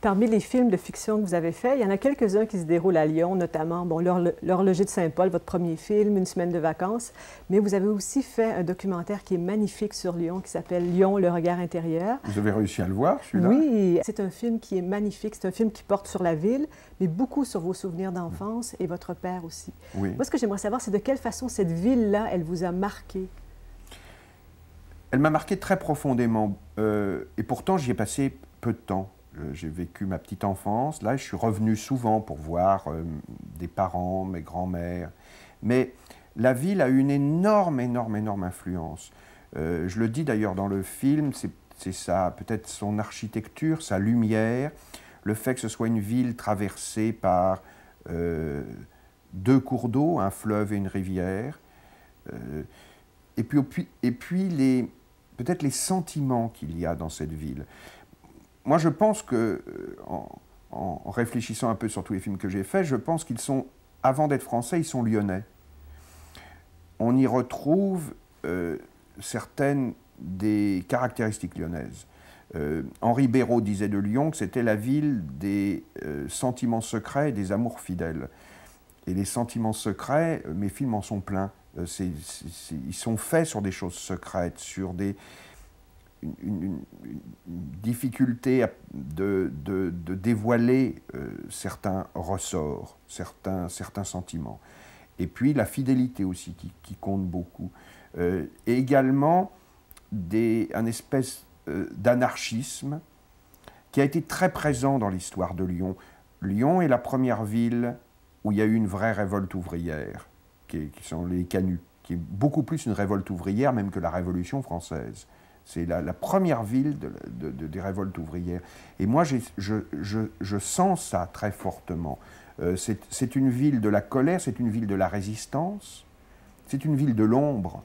Parmi les films de fiction que vous avez faits, il y en a quelques-uns qui se déroulent à Lyon, notamment bon, L'horloger de Saint-Paul, votre premier film, Une semaine de vacances. Mais vous avez aussi fait un documentaire qui est magnifique sur Lyon, qui s'appelle Lyon, le regard intérieur. Vous avez réussi à le voir, celui-là? Oui, c'est un film qui est magnifique. C'est un film qui porte sur la ville, mais beaucoup sur vos souvenirs d'enfance et votre père aussi. Oui. Moi, ce que j'aimerais savoir, c'est de quelle façon cette ville-là, elle vous a marqué? Elle m'a marqué très profondément. Euh, et pourtant, j'y ai passé peu de temps. Euh, j'ai vécu ma petite enfance. Là, je suis revenu souvent pour voir euh, des parents, mes grands-mères. Mais la ville a une énorme, énorme, énorme influence. Euh, je le dis d'ailleurs dans le film, c'est ça, peut-être son architecture, sa lumière, le fait que ce soit une ville traversée par deux cours d'eau, un fleuve et une rivière, et puis, et puis peut-être les sentiments qu'il y a dans cette ville moi, je pense que, euh, en, réfléchissant un peu sur tous les films que j'ai faits, je pense qu'ils sont, avant d'être français, ils sont lyonnais. On y retrouve euh, certaines des caractéristiques lyonnaises. Euh, Henri Béraud disait de Lyon que c'était la ville des sentiments secrets et des amours fidèles. Et les sentiments secrets, mes films en sont pleins. ils sont faits sur des choses secrètes, sur des, difficulté de, dévoiler euh, certains ressorts, certains, sentiments. Et puis la fidélité aussi qui, compte beaucoup. Euh, et également des, un espèce euh, d'anarchisme qui a été très présent dans l'histoire de Lyon. Lyon est la première ville où il y a eu une vraie révolte ouvrière, qui, qui sont les canuts, qui est beaucoup plus une révolte ouvrière même que la Révolution française. C'est la, première ville des révoltes ouvrières. Et moi, je, sens ça très fortement. Euh, c'est une ville de la colère, c'est une ville de la résistance, c'est une ville de l'ombre.